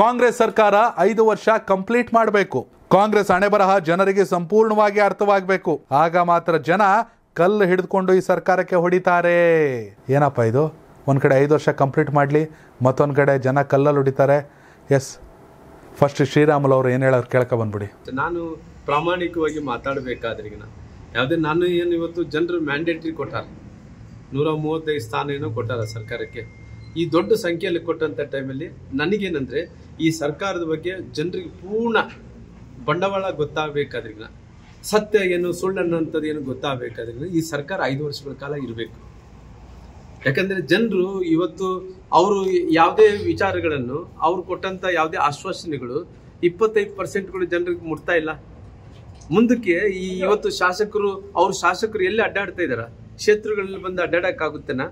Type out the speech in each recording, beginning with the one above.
ಕಾಂಗ್ರೆಸ್ ಸರ್ಕಾರ ಐದು ವರ್ಷ ಕಂಪ್ಲೀಟ್ ಮಾಡಬೇಕು ಕಾಂಗ್ರೆಸ್ ಹಣೆಬರಹ ಜನರಿಗೆ ಸಂಪೂರ್ಣವಾಗಿ ಅರ್ಥವಾಗಬೇಕು ಆಗ ಮಾತ್ರ ಜನ ಕಲ್ಲು ಹಿಡಿದುಕೊಂಡು ಈ ಸರ್ಕಾರಕ್ಕೆ ಹೊಡಿತಾರೆ ಏನಪ್ಪ ಇದು ಒಂದು ಕಡೆ ಐದು ವರ್ಷ ಕಂಪ್ಲೀಟ್ ಮಾಡಲಿ ಮತ್ತೊಂದು ಕಡೆ ಜನ ಕಲ್ಲಲ್ಲಿ ಹೊಡಿತಾರೆ ಎಸ್ ಫಸ್ಟ್ ಶ್ರೀರಾಮುಲು ಅವರು ಏನು ಹೇಳೋರು ಕೇಳ್ಕೊ ಬಂದ್ಬಿಡಿ ನಾನು ಪ್ರಾಮಾಣಿಕವಾಗಿ ಮಾತಾಡಬೇಕಾದ್ರೆ ಯಾವುದೇ ನಾನು ಏನು ಇವತ್ತು ಜನರು ಮ್ಯಾಂಡೇಟ್ರಿ ಕೊಟ್ಟಾರ ನೂರ ಮೂವತ್ತೈದು ಸ್ಥಾನ ಏನೋ ಕೊಟ್ಟಾರ ಸರ್ಕಾರಕ್ಕೆ ಈ ದೊಡ್ಡ ಸಂಖ್ಯೆಯಲ್ಲಿ ಕೊಟ್ಟಂಥ ಟೈಮಲ್ಲಿ ನನಗೇನಂದರೆ ಈ ಸರ್ಕಾರದ ಬಗ್ಗೆ ಜನರಿಗೆ ಪೂರ್ಣ ಬಂಡವಾಳ ಗೊತ್ತಾಗಬೇಕಾದ್ರಿಂದ ಸತ್ಯ ಏನು ಸುಳ್ಳು ಅನ್ನೋಂಥದ್ದು ಏನು ಗೊತ್ತಾಗಬೇಕಾದ್ರಿಂದ ಈ ಸರ್ಕಾರ ಐದು ವರ್ಷಗಳ ಕಾಲ ಇರಬೇಕು ಯಾಕಂದರೆ ಜನರು ಇವತ್ತು ಅವರು ಯಾವುದೇ ವಿಚಾರಗಳನ್ನು ಅವ್ರು ಕೊಟ್ಟಂಥ ಯಾವುದೇ ಆಶ್ವಾಸನೆಗಳು ಇಪ್ಪತ್ತೈದು ಪರ್ಸೆಂಟ್ಗಳು ಜನರಿಗೆ ಮುಟ್ತಾ ಇಲ್ಲ ಮುಂದಕ್ಕೆ ಈ ಇವತ್ತು ಶಾಸಕರು ಅವ್ರ ಶಾಸಕರು ಎಲ್ಲಿ ಅಡ್ಡಾಡ್ತಾ ಇದ್ದಾರ ಕ್ಷೇತ್ರಗಳಲ್ಲಿ ಬಂದು ಅಡ್ಡಾಡಕ್ಕಾಗುತ್ತೇನ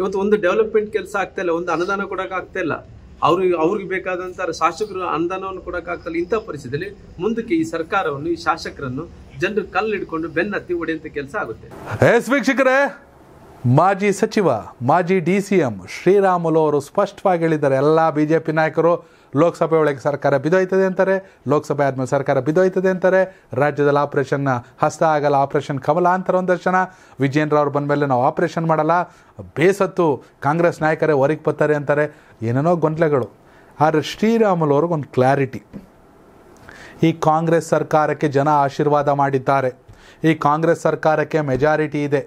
ಇವತ್ತು ಒಂದು ಡೆವಲಪ್ಮೆಂಟ್ ಕೆಲಸ ಆಗ್ತಾ ಇಲ್ಲ ಒಂದು ಅನುದಾನ ಕೊಡೋಕ್ಕಾಗ್ತಾ ಇಲ್ಲ ಅವ್ರಿಗೆ ಅವ್ರಿಗೆ ಬೇಕಾದಂತ ಶಾಸಕರು ಅನುದಾನವನ್ನು ಕೊಡೋಕ್ಕಾಗ್ತಲ್ಲ ಇಂಥ ಪರಿಸ್ಥಿತಿಯಲ್ಲಿ ಮುಂದಕ್ಕೆ ಈ ಸರ್ಕಾರವನ್ನು ಈ ಶಾಸಕರನ್ನು ಜನರು ಕಲ್ಲು ಹಿಡ್ಕೊಂಡು ಬೆನ್ನತ್ತಿ ಹೊಡೆಯುವಂಥ ಕೆಲಸ ಆಗುತ್ತೆ ಮಾಜಿ ಸಚಿವ ಮಾಜಿ ಡಿ ಸಿ ಎಂ ಶ್ರೀರಾಮುಲು ಅವರು ಸ್ಪಷ್ಟವಾಗಿ ಹೇಳಿದ್ದಾರೆ ಎಲ್ಲ ಬಿ ಜೆ ಪಿ ನಾಯಕರು ಲೋಕಸಭೆ ಒಳಗೆ ಸರ್ಕಾರ ಬಿದೋಯ್ತದೆ ಅಂತಾರೆ ಲೋಕಸಭೆ ಆದಮೇಲೆ ಸರ್ಕಾರ ಬಿದೋಯ್ತದೆ ಅಂತಾರೆ ರಾಜ್ಯದಲ್ಲಿ ಆಪರೇಷನ್ ಹಸ್ತ ಆಗಲ್ಲ ಆಪರೇಷನ್ ಕಮಲ ಅಂತಾರೆ ಒಂದು ದರ್ಶನ ವಿಜಯೇಂದ್ರ ಅವ್ರು ಬಂದ ಮೇಲೆ ನಾವು ಆಪರೇಷನ್ ಮಾಡಲ್ಲ ಬೇಸತ್ತು ಕಾಂಗ್ರೆಸ್ ನಾಯಕರೇ ಹೊರಗೆ ಬರ್ತಾರೆ ಅಂತಾರೆ ಏನೇನೋ ಗೊಂದಲಗಳು ಆದರೆ ಶ್ರೀರಾಮುಲು ಅವ್ರಿಗೊಂದು ಕ್ಲಾರಿಟಿ ಈ ಕಾಂಗ್ರೆಸ್ ಸರ್ಕಾರಕ್ಕೆ ಜನ ಆಶೀರ್ವಾದ ಮಾಡಿದ್ದಾರೆ ಈ ಕಾಂಗ್ರೆಸ್ ಸರ್ಕಾರಕ್ಕೆ ಮೆಜಾರಿಟಿ ಇದೆ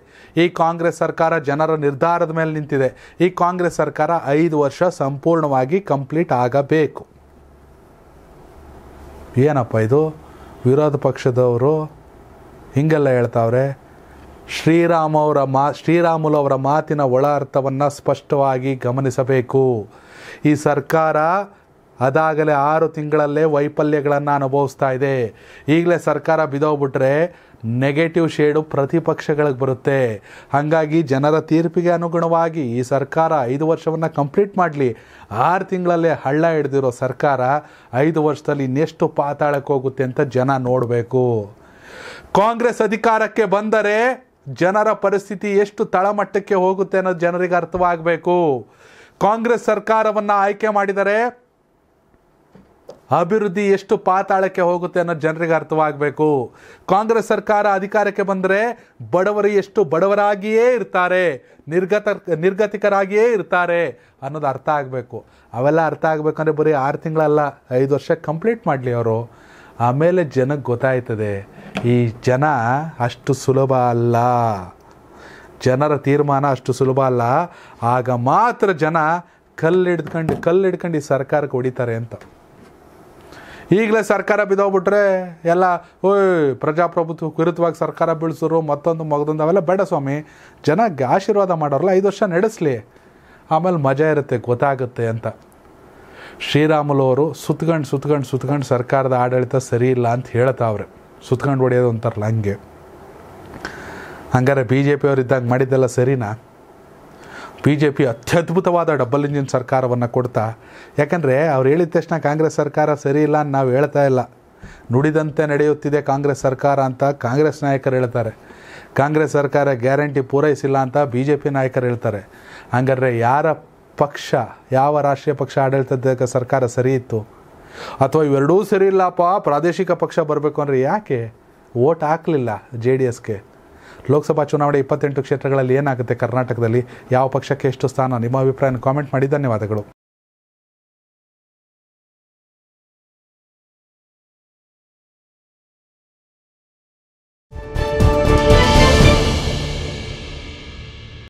ಈ ಕಾಂಗ್ರೆಸ್ ಸರ್ಕಾರ ಜನರ ನಿರ್ಧಾರದ ಮೇಲೆ ನಿಂತಿದೆ ಈ ಕಾಂಗ್ರೆಸ್ ಸರ್ಕಾರ ಐದು ವರ್ಷ ಸಂಪೂರ್ಣವಾಗಿ ಕಂಪ್ಲೀಟ್ ಆಗಬೇಕು ಏನಪ್ಪ ಇದು ವಿರೋಧ ಪಕ್ಷದವರು ಹಿಂಗೆಲ್ಲ ಹೇಳ್ತಾವ್ರೆ ಶ್ರೀರಾಮ ಅವರ ಮಾ ಶ್ರೀರಾಮುಲು ಅವರ ಮಾತಿನ ಒಳ ಅರ್ಥವನ್ನು ಸ್ಪಷ್ಟವಾಗಿ ಗಮನಿಸಬೇಕು ಈ ಸರ್ಕಾರ ಅದಾಗಲೇ ಆರು ತಿಂಗಳಲ್ಲೇ ವೈಫಲ್ಯಗಳನ್ನು ಅನುಭವಿಸ್ತಾ ಇದೆ ಈಗಲೇ ಸರ್ಕಾರ ಬಿದೋಗ್ಬಿಟ್ರೆ ನೆಗೆಟಿವ್ ಶೇಡು ಪ್ರತಿಪಕ್ಷಗಳಿಗೆ ಬರುತ್ತೆ ಹಾಗಾಗಿ ಜನರ ತೀರ್ಪಿಗೆ ಅನುಗುಣವಾಗಿ ಈ ಸರ್ಕಾರ ಐದು ವರ್ಷವನ್ನು ಕಂಪ್ಲೀಟ್ ಮಾಡಲಿ ಆರು ತಿಂಗಳಲ್ಲೇ ಹಳ್ಳ ಹಿಡಿದಿರೋ ಸರ್ಕಾರ ಐದು ವರ್ಷದಲ್ಲಿ ಇನ್ನೆಷ್ಟು ಪಾತಾಳಕ್ಕೆ ಹೋಗುತ್ತೆ ಅಂತ ಜನ ನೋಡಬೇಕು ಕಾಂಗ್ರೆಸ್ ಅಧಿಕಾರಕ್ಕೆ ಬಂದರೆ ಜನರ ಪರಿಸ್ಥಿತಿ ಎಷ್ಟು ತಳಮಟ್ಟಕ್ಕೆ ಹೋಗುತ್ತೆ ಅನ್ನೋದು ಜನರಿಗೆ ಅರ್ಥವಾಗಬೇಕು ಕಾಂಗ್ರೆಸ್ ಸರ್ಕಾರವನ್ನು ಆಯ್ಕೆ ಮಾಡಿದರೆ ಅಭಿವೃದ್ಧಿ ಎಷ್ಟು ಪಾತಾಳಕ್ಕೆ ಹೋಗುತ್ತೆ ಅನ್ನೋ ಜನರಿಗೆ ಅರ್ಥವಾಗಬೇಕು ಕಾಂಗ್ರೆಸ್ ಸರ್ಕಾರ ಅಧಿಕಾರಕ್ಕೆ ಬಂದರೆ ಬಡವರು ಎಷ್ಟು ಬಡವರಾಗಿಯೇ ಇರ್ತಾರೆ ನಿರ್ಗತ ನಿರ್ಗತಿಕರಾಗಿಯೇ ಇರ್ತಾರೆ ಅನ್ನೋದು ಅರ್ಥ ಆಗಬೇಕು ಅವೆಲ್ಲ ಅರ್ಥ ಆಗಬೇಕಂದ್ರೆ ಬರೀ ಆರು ತಿಂಗಳಲ್ಲ ಐದು ವರ್ಷ ಕಂಪ್ಲೀಟ್ ಮಾಡಲಿ ಅವರು ಆಮೇಲೆ ಜನಕ್ಕೆ ಗೊತ್ತಾಯ್ತದೆ ಈ ಜನ ಅಷ್ಟು ಸುಲಭ ಅಲ್ಲ ಜನರ ತೀರ್ಮಾನ ಅಷ್ಟು ಸುಲಭ ಅಲ್ಲ ಆಗ ಮಾತ್ರ ಜನ ಕಲ್ಲು ಹಿಡ್ಕೊಂಡು ಕಲ್ಲು ಈ ಸರ್ಕಾರಕ್ಕೆ ಹೊಡಿತಾರೆ ಅಂತ ಈಗಲೇ ಸರ್ಕಾರ ಬಿದ್ದೋಗ್ಬಿಟ್ರೆ ಎಲ್ಲ ಓಯ್ ಪ್ರಜಾಪ್ರಭುತ್ವ ವಿರುದ್ಧವಾಗಿ ಸರ್ಕಾರ ಬೀಳಿಸೋರು ಮತ್ತೊಂದು ಮಗದೊಂದು ಅವೆಲ್ಲ ಬೇಡ ಸ್ವಾಮಿ ಜನಕ್ಕೆ ಆಶೀರ್ವಾದ ಮಾಡೋರಲ್ಲ ಐದು ವರ್ಷ ನಡೆಸಲಿ ಆಮೇಲೆ ಮಜಾ ಇರುತ್ತೆ ಗೊತ್ತಾಗುತ್ತೆ ಅಂತ ಶ್ರೀರಾಮುಲವರು ಸುತ್ಕಂಡು ಸುತ್ಕಂಡು ಸುತ್ಕಂಡು ಸರ್ಕಾರದ ಆಡಳಿತ ಸರಿ ಇಲ್ಲ ಅಂತ ಹೇಳ್ತಾವ್ರೆ ಸುತ್ಕಂಡು ಹೊಡೆಯೋದು ಅಂತಾರಲ್ಲ ಹಂಗೆ ಹಂಗಾರೆ ಬಿ ಜೆ ಪಿಯವ್ರು ಇದ್ದಾಗ ಮಾಡಿದ್ದೆಲ್ಲ ಸರಿನಾ ಬಿ ಜೆ ಪಿ ಅತ್ಯದ್ಭುತವಾದ ಡಬಲ್ ಇಂಜಿನ್ ಸರ್ಕಾರವನ್ನು ಕೊಡ್ತಾ ಯಾಕಂದರೆ ಅವ್ರು ಹೇಳಿದ ತಕ್ಷಣ ಕಾಂಗ್ರೆಸ್ ಸರ್ಕಾರ ಸರಿ ಇಲ್ಲ ಅಂತ ನಾವು ಹೇಳ್ತಾ ಇಲ್ಲ ನುಡಿದಂತೆ ನಡೆಯುತ್ತಿದೆ ಕಾಂಗ್ರೆಸ್ ಸರ್ಕಾರ ಅಂತ ಕಾಂಗ್ರೆಸ್ ನಾಯಕರು ಹೇಳ್ತಾರೆ ಕಾಂಗ್ರೆಸ್ ಸರ್ಕಾರ ಗ್ಯಾರಂಟಿ ಪೂರೈಸಿಲ್ಲ ಅಂತ ಬಿ ಜೆ ಪಿ ನಾಯಕರು ಹೇಳ್ತಾರೆ ಹಾಗಾದರೆ ಯಾರ ಪಕ್ಷ ಯಾವ ರಾಷ್ಟ್ರೀಯ ಪಕ್ಷ ಆಡಳಿತದ ಸರ್ಕಾರ ಸರಿ ಇತ್ತು ಅಥವಾ ಇವೆರಡೂ ಸರಿ ಇಲ್ಲಪ್ಪ ಪ್ರಾದೇಶಿಕ ಪಕ್ಷ ಬರಬೇಕು ಅಂದರೆ ಯಾಕೆ ಓಟ್ ಹಾಕಲಿಲ್ಲ ಜೆ ಡಿ ಎಸ್ಗೆ ಲೋಕಸಭಾ ಚುನಾವಣೆ ಇಪ್ಪತ್ತೆಂಟು ಕ್ಷೇತ್ರಗಳಲ್ಲಿ ಏನಾಗುತ್ತೆ ಕರ್ನಾಟಕದಲ್ಲಿ ಯಾವ ಪಕ್ಷಕ್ಕೆ ಎಷ್ಟು ಸ್ಥಾನ ನಿಮ್ಮ ಅಭಿಪ್ರಾಯನ ಕಾಮೆಂಟ್ ಮಾಡಿ ಧನ್ಯವಾದಗಳು